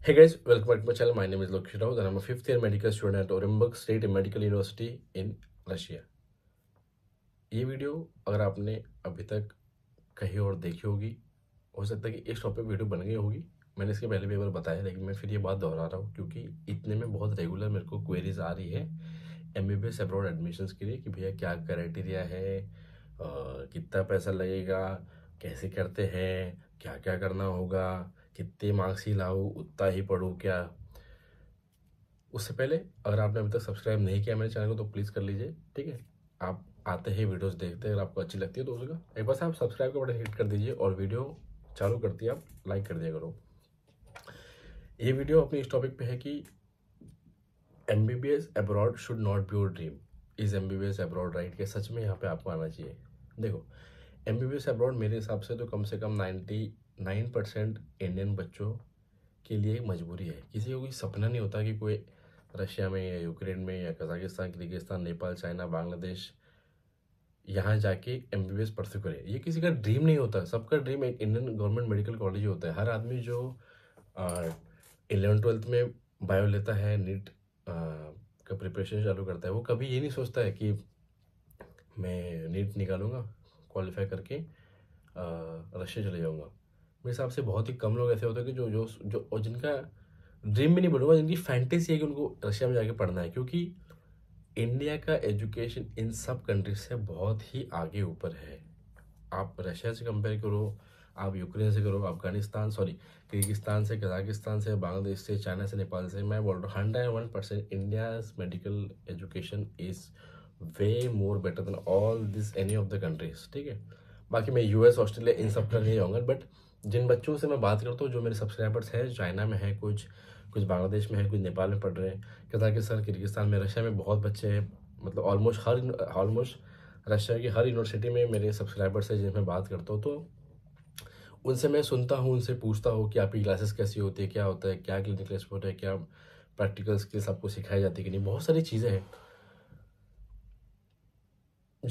Hey guys, welcome back to my channel. My name is Lokshit and I'm a fifth year medical student at Orenburg State Medical University in Russia. ये video अगर आपने अभी तक कहीं और देखी होगी हो सकता है कि इस टॉपिक वीडियो बन गई होगी मैंने इसके पहले भी एक बार बताया लेकिन मैं फिर ये बात दोहरा रहा हूँ क्योंकि इतने में बहुत रेगुलर मेरे को क्वेरीज आ रही है M B B S abroad admissions के लिए कि भैया क्या क्राइटेरिया है कितना पैसा लगेगा कैसे करते हैं क्या क्या करना होगा कितने मार्क्स ही लाऊँ उतना ही पढ़ूँ क्या उससे पहले अगर आपने अभी तक सब्सक्राइब नहीं किया मेरे चैनल को तो प्लीज़ कर लीजिए ठीक है आप आते ही वीडियोस देखते हैं अगर आपको अच्छी लगती है तो उसका एक बार आप सब्सक्राइब का बटन हिट कर दीजिए और वीडियो चालू करती है आप लाइक कर दिया करो ये वीडियो अपने इस टॉपिक पे है कि M B B S abroad should not be your dream is M B B S abroad right के सच में यहाँ पर आपको आना चाहिए देखो M B B S abroad मेरे हिसाब से तो कम से कम नाइन्टी नाइन परसेंट इंडियन बच्चों के लिए एक मजबूरी है किसी को कोई सपना नहीं होता कि कोई रशिया में या यूक्रेन में या Kazakhstan Kyrgyzstan Nepal China Bangladesh यहाँ जाके M B B S pursue करे ये किसी का ड्रीम नहीं होता सबका ड्रीम एक इंडियन गवर्नमेंट मेडिकल कॉलेज होता है हर आदमी जो इलेवन ट्वेल्थ में बायो लेता है नीट का प्रिपरेशन चालू करता है वो कभी ये नहीं सोचता है कि मैं नीट निकालूंगा क्वालिफाई करके रशिया चले जाऊँगा मेरे हिसाब से बहुत ही कम लोग ऐसे होते हैं कि जो जो जो और जिनका ड्रीम भी नहीं बोलूँगा जिनकी फैंटेसी है कि उनको रशिया में जाके पढ़ना है क्योंकि इंडिया का एजुकेशन इन सब कंट्रीज से बहुत ही आगे ऊपर है आप रशिया से कंपेयर करो आप यूक्रेन से करो अफगानिस्तान सॉरी किर्गिस्तान से कजाकिस्तान से बांग्लादेश से चाइना से नेपाल से मैं बोल रहा हूँ hundred one percent India medical education is way more better than all this any of the countries ठीक है बाकी मैं यूएस ऑस्ट्रेलिया इन सब का नहीं जाऊँगा बट जिन बच्चों से मैं बात करता हूँ जो मेरे सब्सक्राइबर्स हैं चाइना में है कुछ कुछ बांग्लादेश में है कुछ नेपाल में पढ़ रहे हैं कहता कि सर किर्गिस्तान में रशिया में बहुत बच्चे हैं मतलब ऑलमोस्ट हर ऑलमोस्ट रशिया की हर यूनिवर्सिटी में मेरे सब्सक्राइबर्स हैं जिनमें बात करता हूँ तो उनसे मैं सुनता हूँ उनसे पूछता हूँ कि आपकी क्लासेस कैसी होती है क्या होता है क्या क्लिनिकल स्पोर्ट है क्या प्रैक्टिकल स्किल्स आपको सिखाई जाती है कि नहीं बहुत सारी चीज़ें हैं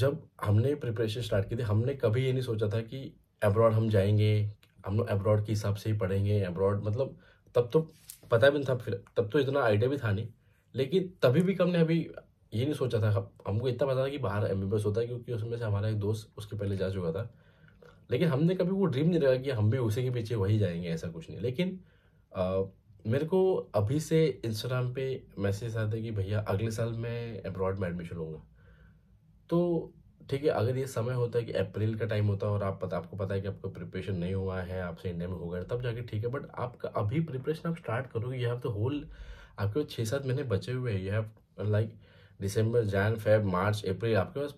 जब हमने प्रिपरेशन स्टार्ट की थी हमने कभी ये नहीं सोचा था कि अब्रॉड हम जाएंगे हम लोग अब्रॉड के हिसाब से ही पढ़ेंगे अब्रॉड मतलब तब तो पता भी नहीं था फिर तब तो इतना आइडिया भी था नहीं लेकिन तभी भी ने अभी ये नहीं सोचा था हमको इतना पता था कि बाहर एम होता है क्योंकि उसमें से हमारा एक दोस्त उसके पहले जा चुका था लेकिन हमने कभी वो ड्रीम नहीं रखा कि हम भी उसी के पीछे वही जाएंगे ऐसा कुछ नहीं लेकिन आ, मेरे को अभी से इंस्टाग्राम पे मैसेज आते कि भैया अगले साल मैं अब्रॉड में एडमिशन लूँगा तो ठीक है अगर ये समय होता है कि अप्रैल का टाइम होता है और आप पता आपको पता है कि आपका प्रिपरेशन नहीं हुआ है आपसे इंडिया में हो गया तब जाके ठीक है बट आपका अभी प्रिपरेशन आप स्टार्ट करोगे यू हैव द होल आपके पास छः सात महीने बचे हुए हैं you have like December Jan Feb March April आपके पास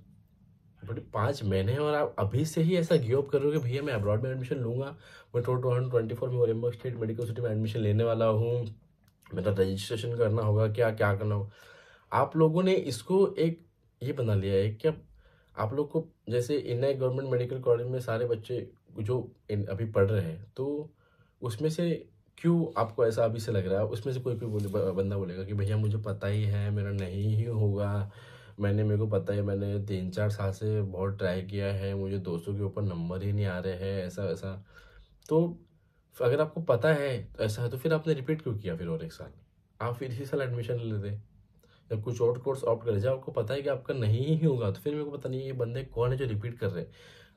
पाँच महीने हैं और आप अभी से ही ऐसा गिव अप कि भैया मैं अब्रॉड में एडमिशन लूँगा मैं टू थाउजेंड ट्वेंटी फोर में ओरिम्बो स्टेट मेडिकल सिटी में एडमिशन लेने वाला हूँ मेरा रजिस्ट्रेशन करना होगा क्या क्या करना होगा आप लोगों ने इसको एक ये बना लिया है कि आप आप लोग को जैसे इन गवर्नमेंट मेडिकल कॉलेज में सारे बच्चे जो अभी पढ़ रहे हैं तो उसमें से क्यों आपको ऐसा अभी से लग रहा है उसमें से कोई कोई बोले बंदा बोलेगा कि भैया मुझे पता ही है मेरा नहीं ही होगा मैंने मेरे को पता है मैंने तीन चार साल से बहुत ट्राई किया है मुझे दोस्तों के ऊपर नंबर ही नहीं आ रहे हैं ऐसा वैसा तो अगर आपको पता है तो ऐसा है तो फिर आपने रिपीट क्यों किया फिर और एक साल आप फिर इसी साल एडमिशन ले लेते जब कुछ और कोर्स ऑप्ट कर जब आपको पता है कि आपका नहीं ही होगा तो फिर मेरे को पता नहीं ये बंदे कौन है जो रिपीट कर रहे हैं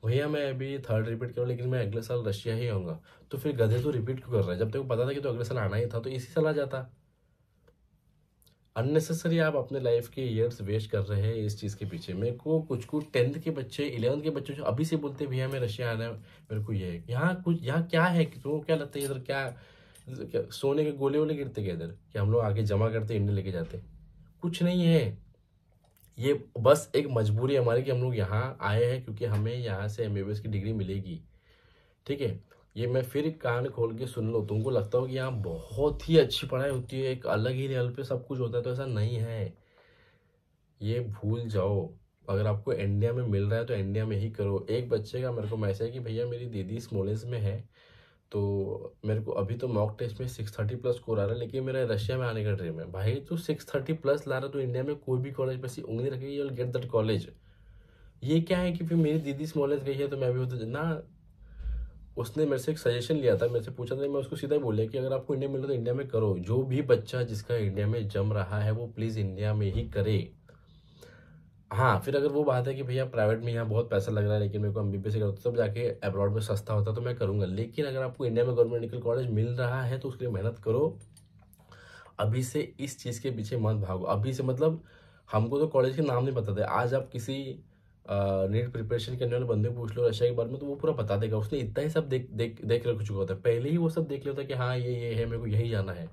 भैया मैं अभी थर्ड रिपीट कर रहा हूँ लेकिन मैं अगले साल रशिया ही आऊँगा तो फिर गधे तो रिपीट क्यों कर रहे हैं जब तक पता था कि तो अगले साल आना ही था तो इसी साल आ जाता अननेसेसरी आप अपने लाइफ के ईयर्स वेस्ट कर रहे हैं इस चीज़ के पीछे मेरे को कुछ कुछ टेंथ के बच्चे इलेवंथ के बच्चे जो अभी से बोलते भैया मैं रशिया आना है मेरे को ये है यहाँ कुछ यहाँ क्या है कि तुमको क्या लगता है इधर क्या सोने के गोले वोले गिरते क्या इधर कि हम लोग आगे जमा करते इंडिया लेके जाते कुछ नहीं है ये बस एक मजबूरी हमारी कि हम लोग यहाँ आए हैं क्योंकि हमें यहाँ से एम की डिग्री मिलेगी ठीक है ये मैं फिर कान खोल के सुन लो तुमको लगता हो कि यहाँ बहुत ही अच्छी पढ़ाई होती है एक अलग ही लेवल पे सब कुछ होता है तो ऐसा नहीं है ये भूल जाओ अगर आपको इंडिया में मिल रहा है तो इंडिया में ही करो एक बच्चे का मेरे को मैसेज है कि भैया मेरी दीदी स्मोलेज में है तो मेरे को अभी तो मॉक टेस्ट में सिक्स थर्टी प्लस स्कोर आ रहा है लेकिन मेरा रशिया में आने का ड्रीम है भाई तू सिक्स थर्टी प्लस ला रहा तो इंडिया में कोई भी कॉलेज में उंगली रखेगी यू गेट दैट कॉलेज ये क्या है कि फिर मेरी दीदी स्मॉलेज गई है तो मैं भी होता ना उसने मेरे से एक सजेशन लिया था मेरे से पूछा था मैं उसको सीधा ही बोलिया कि अगर आपको इंडिया मिले तो इंडिया में करो जो भी बच्चा जिसका इंडिया में जम रहा है वो प्लीज़ इंडिया में ही करे हाँ फिर अगर वो बात है कि भैया प्राइवेट में यहाँ बहुत पैसा लग रहा है लेकिन मेरे को एम बी बी तब जाके अब्रॉड में सस्ता होता तो मैं करूँगा लेकिन अगर आपको इंडिया में गवर्नमेंट मेडिकल कॉलेज मिल रहा है तो उसके लिए मेहनत करो अभी से इस चीज़ के पीछे मत भागो अभी से मतलब हमको तो कॉलेज के नाम नहीं पता थे आज आप किसी नीट प्रिपरेशन करने वाले बंदे को पूछ लो रशिया के बारे में तो वो पूरा बता देगा उसने इतना ही सब देख देख देख रख चुका होता है पहले ही वो सब देख लिया होता है कि हाँ ये ये है मेरे को यही जाना है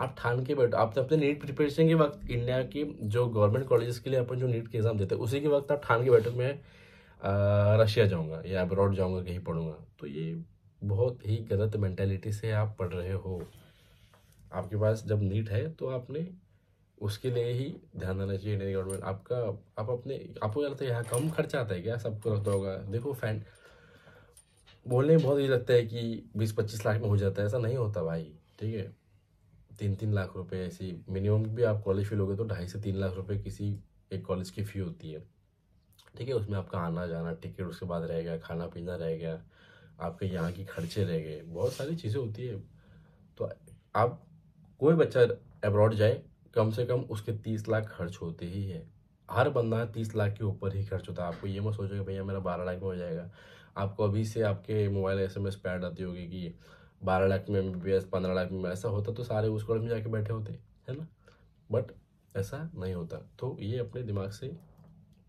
आप ठान के बैठो आप तो अपने नीट प्रिपरेशन के वक्त इंडिया के जो गवर्नमेंट कॉलेज के लिए अपन जो नीट के एग्ज़ाम देते हैं उसी के वक्त आप ठान के बैठो मैं रशिया जाऊँगा या अब्रॉड जाऊँगा कहीं पढ़ूँगा तो ये बहुत ही गलत मैंटेलिटी से आप पढ़ रहे हो आपके पास जब नीट है तो आपने उसके लिए ही ध्यान देना चाहिए इंडियन गवर्नमेंट आपका आप अपने आपको क्या लगता है यहाँ कम खर्चा आता है क्या सबको लगता होगा देखो फैन बोलने में बहुत ये लगता है कि बीस पच्चीस लाख में हो जाता है ऐसा नहीं होता भाई ठीक है तीन तीन लाख रुपए ऐसी मिनिमम भी आप कॉलेज फी लोगे तो ढाई से तीन लाख रुपए किसी एक कॉलेज की फ़ी होती है ठीक है उसमें आपका आना जाना टिकट उसके बाद रह गया खाना पीना रह गया आपके यहाँ की खर्चे रह गए बहुत सारी चीज़ें होती है तो आप कोई बच्चा अब्रॉड जाए कम से कम उसके तीस लाख खर्च होते ही है हर बंदा तीस लाख के ऊपर ही खर्च होता है आपको ये मत सोचो कि भैया मेरा बारह लाख में हो जाएगा आपको अभी से आपके मोबाइल एस एम एस पैड आती होगी कि बारह लाख में एम बी बी एस पंद्रह लाख में ऐसा होता तो सारे उस कॉलेज में जाके बैठे होते है ना बट ऐसा नहीं होता तो ये अपने दिमाग से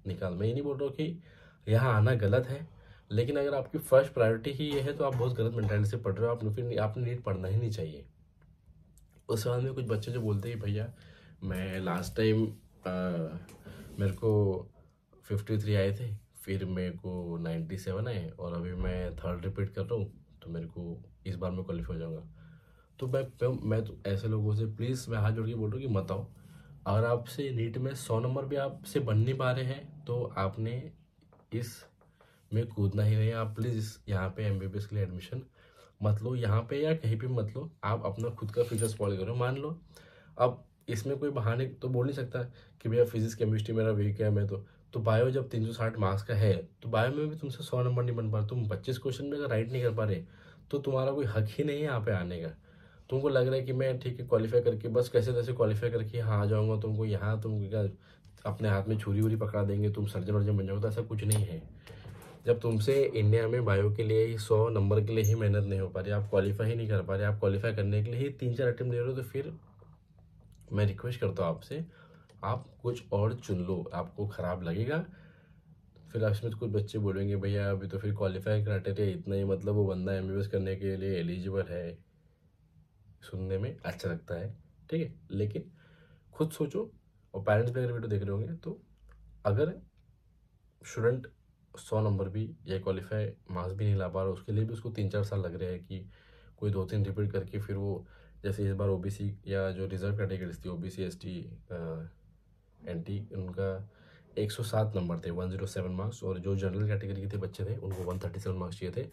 निकाल मैं ये नहीं बोल रहा हूँ कि यहाँ आना गलत है लेकिन अगर आपकी फर्स्ट प्रायोरिटी ही ये है तो आप बहुत गलत मैंटेलिटी से पढ़ रहे हो आप फिर आपने नीट पढ़ना ही नहीं चाहिए उसके बाद में कुछ बच्चे जो बोलते हैं भैया मैं लास्ट टाइम मेरे को फिफ्टी थ्री आए थे फिर मेरे को नाइन्टी सेवन आए और अभी मैं थर्ड रिपीट कर रहा हूँ तो मेरे को इस बार मैं क्वालिफाई हो जाऊँगा तो मैं मैं तो ऐसे लोगों से प्लीज़ मैं हाथ जोड़ के बोल रहा हूँ कि मत आओ अगर आपसे नीट में सौ नंबर भी आपसे बन नहीं पा रहे हैं तो आपने इस में कूदना ही नहीं आप प्लीज़ इस यहाँ पर एम बी बी एस के लिए एडमिशन मत लो यहाँ पे या कहीं पे मत लो आप अपना खुद का फ्यूचर स्पॉल करो मान लो अब इसमें कोई बहाने तो बोल नहीं सकता कि भैया फिजिक्स केमिस्ट्री मेरा वीक है मैं तो तो बायो जब तीन सौ साठ मार्क्स का है तो बायो में भी तुमसे सौ नंबर नहीं बन पा रहे तुम पच्चीस क्वेश्चन में अगर राइट नहीं कर पा रहे तो तुम्हारा कोई हक ही नहीं है यहाँ पे आने का तुमको लग रहा है कि मैं ठीक है क्वालिफाई करके बस कैसे तैसे क्वालिफाई करके यहाँ आ जाऊँगा तुमको यहाँ तुम क्या अपने हाथ में छुरी वुरी पकड़ा देंगे तुम सर्जन वर्जन बन जाओगे तो ऐसा कुछ नहीं है जब तुमसे इंडिया में बायो के लिए सौ नंबर के लिए ही मेहनत नहीं हो पा रही आप क्वालिफाई ही नहीं कर पा रहे आप क्वालिफाई करने के लिए ही तीन चार अटैम्प्ट दे रहे हो तो फिर मैं रिक्वेस्ट करता हूँ आपसे आप कुछ और चुन लो आपको ख़राब लगेगा फिर इसमें कुछ बच्चे बोलेंगे भैया अभी तो फिर क्वालिफाई क्राइटेरिया इतना ही मतलब वो बंदा एम करने के लिए एलिजिबल है सुनने में अच्छा लगता है ठीक है लेकिन खुद सोचो और पेरेंट्स भी अगर वीडियो देख रहे होंगे तो अगर स्टूडेंट सौ नंबर भी या क्वालिफाई मार्क्स भी नहीं ला पा रहा उसके लिए भी उसको तीन चार साल लग रहे हैं कि कोई दो तीन रिपीट करके फिर वो जैसे इस बार ओबीसी या जो रिजर्व कैटेगरीज थी ओबीसी एसटी एंटी उनका 107 नंबर थे 107 मार्क्स और जो जनरल कैटेगरी के थे बच्चे थे उनको 137 मार्क्स चाहिए थे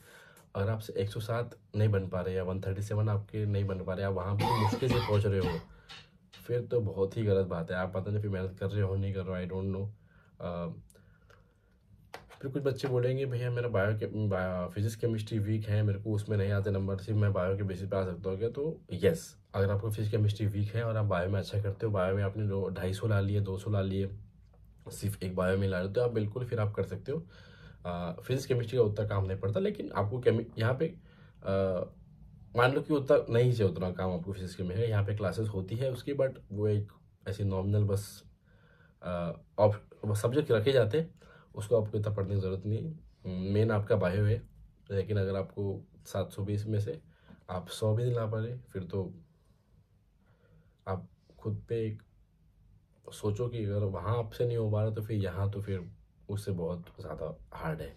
अगर आपसे 107 नहीं बन पा रहे या 137 आपके नहीं बन पा रहे आप वहाँ पर मुश्किल से पहुँच रहे हो फिर तो बहुत ही गलत बात है आप पता नहीं फिर मेहनत कर रहे हो नहीं कर रहे हो आई डोंट नो फिर कुछ बच्चे बोलेंगे भैया मेरा बायो के बायो, फिजिक्स केमिस्ट्री वीक है मेरे को उसमें नहीं आते नंबर सिर्फ मैं बायो के बेसिस पे आ सकता हूँ क्या तो यस अगर आपको फिजिक्स केमिस्ट्री वीक है और आप बायो में अच्छा करते हो बायो में आपने दो ढाई सौ ला लिए दो सौ ला लिए सिर्फ एक बायो में ला रहे तो आप बिल्कुल फिर आप कर सकते हो फिजिक्स केमिस्ट्री का उतना काम नहीं पड़ता लेकिन आपको यहाँ पे मान लो कि उतना नहीं चाहिए उतना काम आपको फिजिक्स के में है यहाँ पे क्लासेस होती है उसकी बट वो एक ऐसे नॉमिनल बस सब्जेक्ट रखे जाते हैं उसको आपको इतना पढ़ने की ज़रूरत नहीं मेन हम्म, आपका बायो है लेकिन अगर आपको सात सौ बीस में से आप सौ भी नहीं ला पा रहे फिर तो आप खुद पे एक सोचो कि अगर वहाँ आपसे नहीं हो पा रहा तो फिर यहाँ तो फिर उससे बहुत ज़्यादा हार्ड है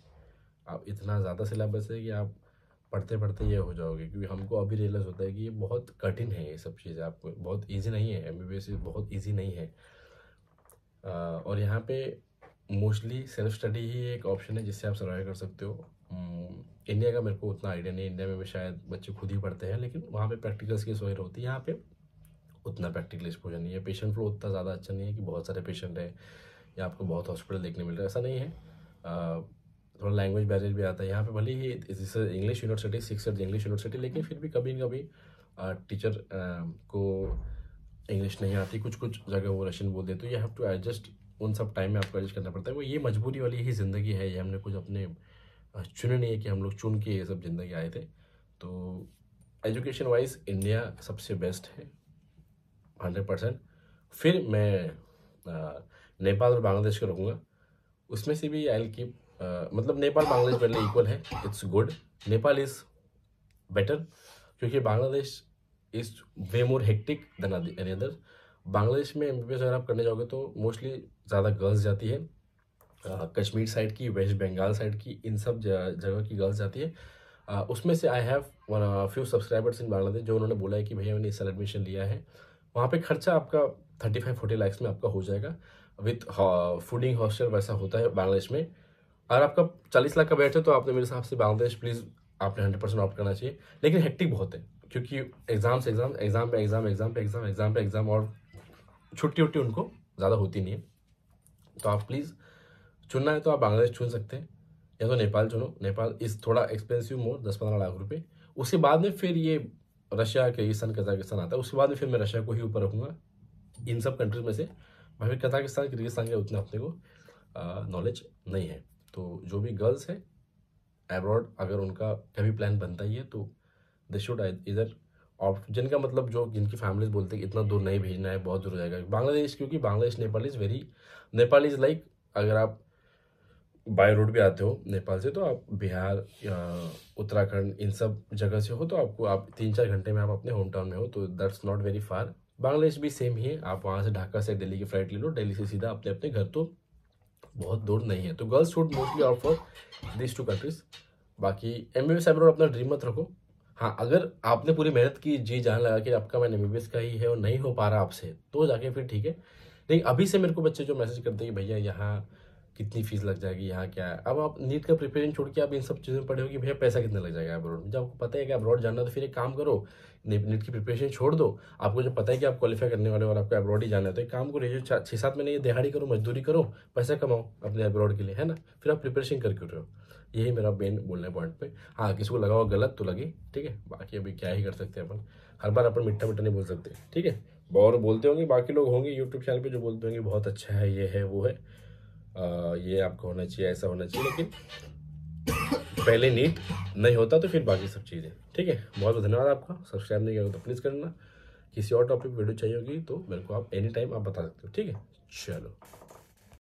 आप इतना ज़्यादा सिलेबस है कि आप पढ़ते पढ़ते ये हो जाओगे क्योंकि हमको अभी रियलाइज़ होता है कि ये बहुत कठिन है ये सब चीज़ें आपको बहुत ईजी नहीं है एम बहुत ईजी नहीं है आ, और यहाँ पे मोस्टली सेल्फ स्टडी ही एक ऑप्शन है जिससे आप सर्वाइव कर सकते हो इंडिया हम्म, का मेरे को उतना आइडिया नहीं इंडिया में भी शायद बच्चे खुद ही पढ़ते हैं लेकिन वहाँ पे प्रैक्टिकल्स की वगैरह होती है यहाँ पे उतना प्रैक्टिकल एक्सपोजर नहीं है पेशेंट फ्लो उतना ज़्यादा अच्छा नहीं है कि बहुत सारे पेशेंट हैं या आपको बहुत हॉस्पिटल देखने मिल रहा है ऐसा नहीं है थोड़ा लैंग्वेज बैरियर भी आता है यहाँ पे भले ही जैसे English university six English university लेकिन फिर भी कभी कभी टीचर को इंग्लिश नहीं आती कुछ कुछ जगह वो रशियन बोल देते तो यू हैव टू एडजस्ट उन सब टाइम में आपको एडजस्ट करना पड़ता है वो ये मजबूरी वाली ही ज़िंदगी है ये हमने कुछ अपने चुने नहीं है कि हम लोग चुन के ये सब ज़िंदगी आए थे तो एजुकेशन वाइज इंडिया सबसे बेस्ट है हंड्रेड परसेंट फिर मैं नेपाल और बांग्लादेश को रखूँगा उसमें से भी आई की मतलब नेपाल बांग्लादेश पहले इक्वल है it's good Nepal is better क्योंकि Bangladesh is way more hectic than other Bangladesh में एम अगर आप करने जाओगे तो मोस्टली ज़्यादा गर्ल्स जाती है कश्मीर साइड की वेस्ट बंगाल साइड की इन सब जगह की गर्ल्स जाती है उसमें से I have few subscribers in Bangladesh जो उन्होंने बोला है कि भैया मैंने इस साल एडमिशन लिया है वहाँ पे खर्चा आपका थर्टी फाइव फोर्टी लैक्स में आपका हो जाएगा विथ फूडिंग हॉस्टल वैसा होता है बांग्लादेश में अगर आपका चालीस लाख का बैठ है तो आपने मेरे हिसाब से बांग्लादेश प्लीज़ आपने हंड्रेड परसेंट ऑप्ट करना चाहिए लेकिन हेक्टिक बहुत है क्योंकि एग्ज़ाम से एग्ज़ाम एग्ज़ाम पे एग्ज़ाम एग्ज़ाम पे एग्ज़ाम एग्ज़ाम पे एग्ज़ाम और छुट्टी उट्टी उनको ज़्यादा होती नहीं है तो आप प्लीज़ चुनना है तो आप बांग्लादेश चुन सकते हैं या तो नेपाल चुनो नेपाल इस थोड़ा एक्सपेंसिव मोर दस पंद्रह लाख रुपये उसके बाद में फिर ये रशिया किर्गिस्तान कजाकिस्तान आता है उसके बाद में फिर मैं रशिया को ही ऊपर रखूँगा इन सब कंट्रीज में से भाई कजाकिस्तान किर्गिस्तान के उतना अपने को नॉलेज नहीं है तो जो भी गर्ल्स है एब्रॉड अगर उनका कभी प्लान बनता ही है तो दे शुड इधर और जिनका मतलब जो जिनकी फैमिलीज बोलते हैं इतना दूर नहीं भेजना है बहुत दूर हो जाएगा बांग्लादेश क्योंकि Bangladesh Nepal is very Nepal is like अगर आप बाय रोड भी आते हो नेपाल से तो आप बिहार या उत्तराखंड इन सब जगह से हो तो आपको आप तीन चार घंटे में आप अपने होम टाउन में हो तो that's not very far Bangladesh भी सेम ही है आप वहाँ से ढाका से दिल्ली की फ़्लाइट ले लो दिल्ली से सीधा अपने अपने घर तो बहुत दूर नहीं है तो girls shoot mostly out for this two countries बाकी एम बी अपना ड्रीम मत रखो हाँ अगर आपने पूरी मेहनत की जी जान लगा कि आपका मैंने एम का ही है और नहीं हो पा रहा आपसे तो जाके फिर ठीक है लेकिन अभी से मेरे को बच्चे जो मैसेज करते हैं कि भैया यहाँ कितनी फीस लग जाएगी यहाँ क्या है अब आप नीट का प्रिपेरेशन छोड़ के आप इन सब चीज़ों में पढ़े हो कि भैया पैसा कितना लग जाएगा अब्रॉड में जब आपको पता है कि अब्रॉड जाना तो फिर एक काम करो नीट की प्रिपरेशन छोड़ दो आपको जो पता है कि आप क्वालिफाई करने वाले और आपको अब्रॉड ही जाना है तो एक काम करो ये छः सात महीने ये दिहाड़ी करो मजदूरी करो पैसा कमाओ अपने अब्रॉड के लिए है ना फिर आप प्रिपरेशन करके उठ रहे हो यही मेरा मेन बोलने पॉइंट पे हाँ किसी को लगा हुआ गलत तो लगे ठीक है बाकी अभी क्या ही कर सकते हैं अपन हर बार अपन मिट्टा मिट्टा नहीं बोल सकते ठीक है और बोलते होंगे बाकी लोग होंगे यूट्यूब चैनल पे जो बोलते होंगे बहुत अच्छा है ये है वो है आ, ये आपको होना चाहिए ऐसा होना चाहिए लेकिन पहले नीट नहीं होता तो फिर बाकी सब चीज़ें ठीक है बहुत बहुत धन्यवाद आपका सब्सक्राइब नहीं किया तो प्लीज़ करना किसी और टॉपिक वीडियो चाहिए होगी तो मेरे को आप एनी टाइम आप बता सकते हो ठीक है चलो